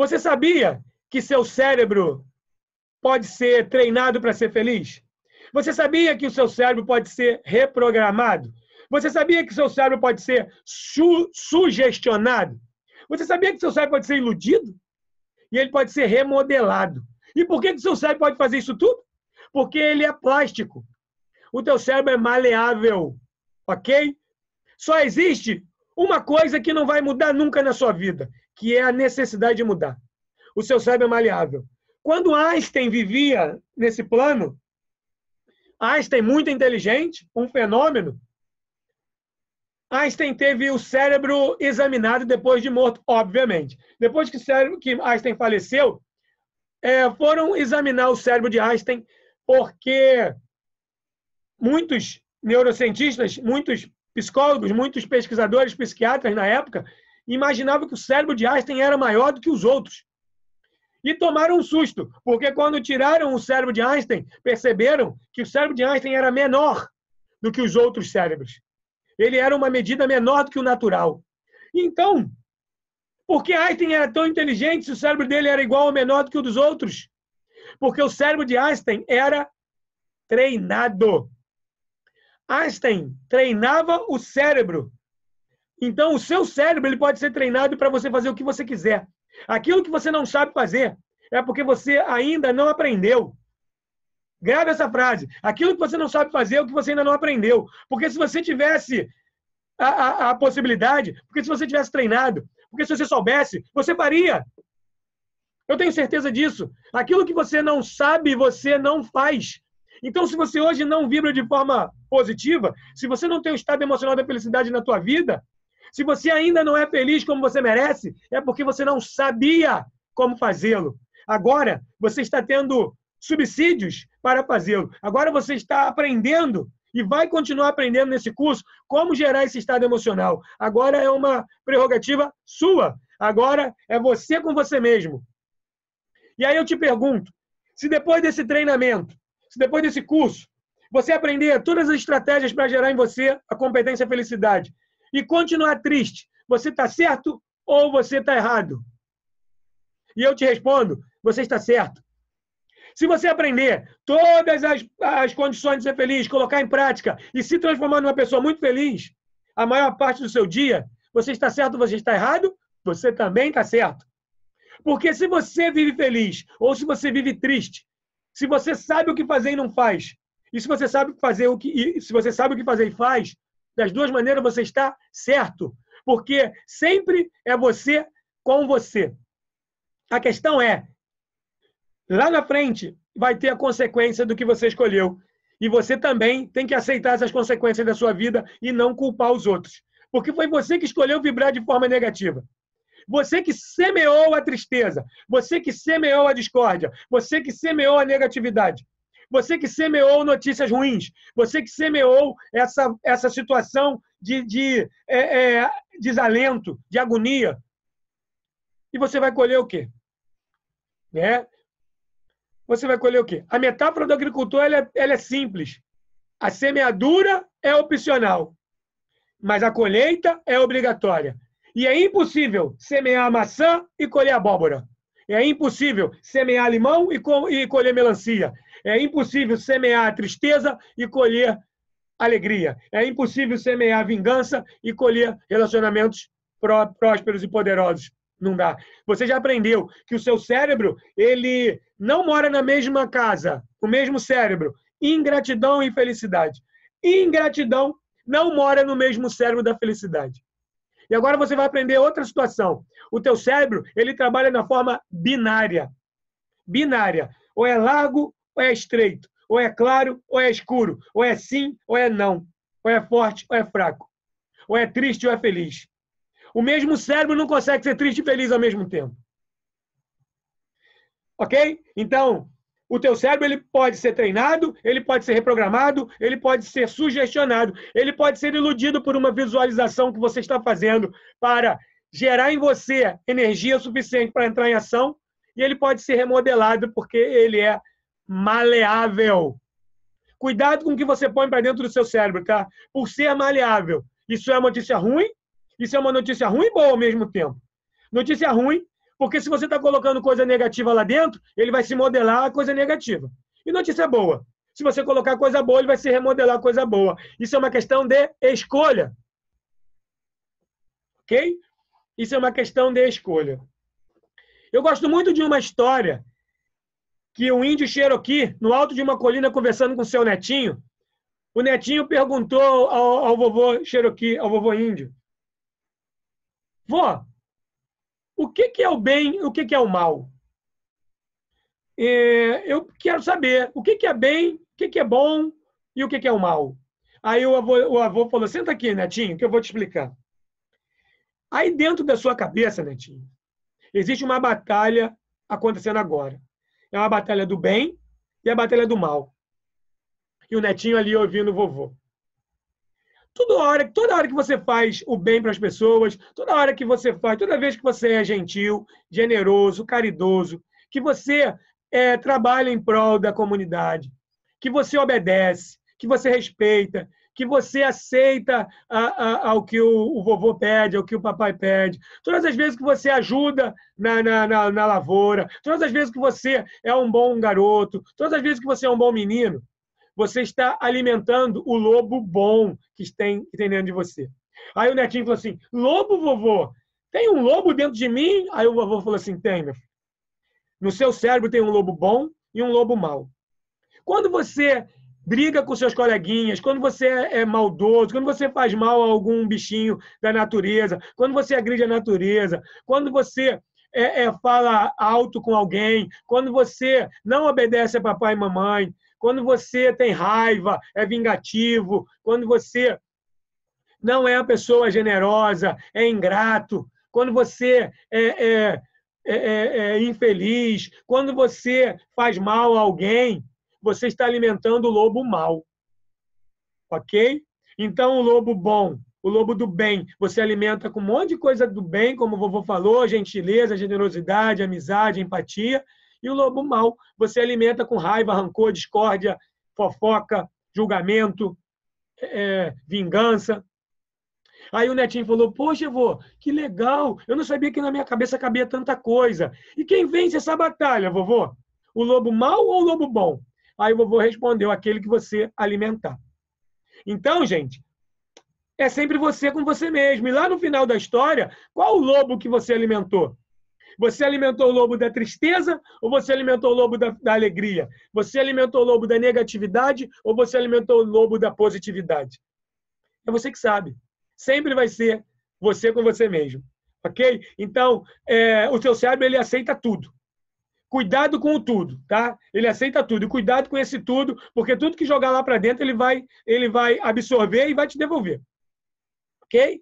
Você sabia que seu cérebro pode ser treinado para ser feliz? Você sabia que o seu cérebro pode ser reprogramado? Você sabia que o seu cérebro pode ser su sugestionado? Você sabia que o seu cérebro pode ser iludido? E ele pode ser remodelado. E por que, que o seu cérebro pode fazer isso tudo? Porque ele é plástico. O teu cérebro é maleável, ok? Só existe uma coisa que não vai mudar nunca na sua vida, que é a necessidade de mudar. O seu cérebro é maleável. Quando Einstein vivia nesse plano, Einstein, muito inteligente, um fenômeno, Einstein teve o cérebro examinado depois de morto, obviamente. Depois que, cérebro, que Einstein faleceu, é, foram examinar o cérebro de Einstein, porque muitos neurocientistas, muitos psicólogos, muitos pesquisadores, psiquiatras na época, imaginava que o cérebro de Einstein era maior do que os outros. E tomaram um susto, porque quando tiraram o cérebro de Einstein, perceberam que o cérebro de Einstein era menor do que os outros cérebros. Ele era uma medida menor do que o natural. Então, por que Einstein era tão inteligente se o cérebro dele era igual ou menor do que o dos outros? Porque o cérebro de Einstein era treinado. Einstein treinava o cérebro então, o seu cérebro ele pode ser treinado para você fazer o que você quiser. Aquilo que você não sabe fazer é porque você ainda não aprendeu. Grave essa frase. Aquilo que você não sabe fazer é o que você ainda não aprendeu. Porque se você tivesse a, a, a possibilidade, porque se você tivesse treinado, porque se você soubesse, você faria. Eu tenho certeza disso. Aquilo que você não sabe, você não faz. Então, se você hoje não vibra de forma positiva, se você não tem um estado emocional da felicidade na tua vida, se você ainda não é feliz como você merece, é porque você não sabia como fazê-lo. Agora você está tendo subsídios para fazê-lo. Agora você está aprendendo e vai continuar aprendendo nesse curso como gerar esse estado emocional. Agora é uma prerrogativa sua. Agora é você com você mesmo. E aí eu te pergunto: se depois desse treinamento, se depois desse curso, você aprender todas as estratégias para gerar em você a competência e a felicidade, e continuar triste. Você está certo ou você está errado? E eu te respondo: você está certo. Se você aprender todas as, as condições de ser feliz, colocar em prática e se transformar numa pessoa muito feliz, a maior parte do seu dia, você está certo ou você está errado, você também está certo. Porque se você vive feliz ou se você vive triste, se você sabe o que fazer e não faz, e se você sabe fazer o que, se você sabe o que fazer e faz, das duas maneiras você está certo, porque sempre é você com você. A questão é, lá na frente vai ter a consequência do que você escolheu. E você também tem que aceitar essas consequências da sua vida e não culpar os outros. Porque foi você que escolheu vibrar de forma negativa. Você que semeou a tristeza, você que semeou a discórdia, você que semeou a negatividade. Você que semeou notícias ruins, você que semeou essa, essa situação de, de é, é, desalento, de agonia. E você vai colher o quê? Né? Você vai colher o quê? A metáfora do agricultor ela é, ela é simples. A semeadura é opcional, mas a colheita é obrigatória. E é impossível semear maçã e colher abóbora. É impossível semear limão e, colher melancia. É impossível semear tristeza e colher alegria. É impossível semear vingança e colher relacionamentos pró prósperos e poderosos. Não dá. Você já aprendeu que o seu cérebro, ele não mora na mesma casa, o mesmo cérebro. Ingratidão e felicidade. Ingratidão não mora no mesmo cérebro da felicidade. E agora você vai aprender outra situação. O teu cérebro, ele trabalha na forma binária. Binária. Ou é largo ou é estreito, ou é claro, ou é escuro, ou é sim, ou é não, ou é forte, ou é fraco, ou é triste, ou é feliz. O mesmo cérebro não consegue ser triste e feliz ao mesmo tempo. Ok? Então, o teu cérebro ele pode ser treinado, ele pode ser reprogramado, ele pode ser sugestionado, ele pode ser iludido por uma visualização que você está fazendo para gerar em você energia suficiente para entrar em ação e ele pode ser remodelado porque ele é maleável. Cuidado com o que você põe para dentro do seu cérebro, tá? Por ser maleável. Isso é uma notícia ruim, isso é uma notícia ruim e boa ao mesmo tempo. Notícia ruim, porque se você está colocando coisa negativa lá dentro, ele vai se modelar a coisa negativa. E notícia boa. Se você colocar coisa boa, ele vai se remodelar a coisa boa. Isso é uma questão de escolha. Ok? Isso é uma questão de escolha. Eu gosto muito de uma história que um índio Cherokee, no alto de uma colina, conversando com seu netinho, o netinho perguntou ao, ao vovô Cherokee, ao vovô índio, vó, o que, que é o bem e o que, que é o mal? É, eu quero saber o que, que é bem, o que, que é bom e o que, que é o mal. Aí o avô, o avô falou, senta aqui, netinho, que eu vou te explicar. Aí dentro da sua cabeça, netinho, existe uma batalha acontecendo agora. É uma batalha do bem e a batalha do mal. E o netinho ali ouvindo o vovô. Toda hora, toda hora que você faz o bem para as pessoas, toda hora que você faz, toda vez que você é gentil, generoso, caridoso, que você é, trabalha em prol da comunidade, que você obedece, que você respeita, que você aceita a, a, ao que o, o, vovô pede, ao que o papai pede. Todas as vezes que você ajuda na, na, na, na lavoura, todas as vezes que você é um bom garoto, todas as vezes que você é um bom menino, você está alimentando o lobo bom que tem, que tem dentro de você. Aí o netinho falou assim: Lobo, vovô, tem um lobo dentro de mim? Aí o vovô falou assim: Tem, meu filho. No seu cérebro tem um lobo bom e um lobo mau. Quando você briga com seus coleguinhas, quando você é, é maldoso, quando você faz mal a algum bichinho da natureza, quando você agride a natureza, quando você é, é, fala alto com alguém, quando você não obedece a papai e mamãe, quando você tem raiva, é vingativo, quando você não é uma pessoa generosa, é ingrato, quando você é é, é, é, é infeliz, quando você faz mal a alguém, você está alimentando o lobo mal, Ok? Então, o lobo bom, o lobo do bem, você alimenta com um monte de coisa do bem, como o vovô falou, gentileza, generosidade, amizade, empatia. E o lobo mal, você alimenta com raiva, rancor, discórdia, fofoca, julgamento, é, vingança. Aí o netinho falou: Poxa, vô, que legal! Eu não sabia que na minha cabeça cabia tanta coisa. E quem vence essa batalha, vovô? O lobo mal ou o lobo bom? Aí o vovô respondeu: aquele que você alimentar. Então, gente, é sempre você com você mesmo. E lá no final da história, qual o lobo que você alimentou? Você alimentou o lobo da tristeza ou você alimentou o lobo da, da alegria? Você alimentou o lobo da negatividade ou você alimentou o lobo da positividade? É você que sabe. Sempre vai ser você com você mesmo. Ok? Então, é, o seu cérebro ele aceita tudo. Cuidado com o tudo, tá? Ele aceita tudo. E cuidado com esse tudo, porque tudo que jogar lá para dentro ele vai, ele vai absorver e vai te devolver. Ok?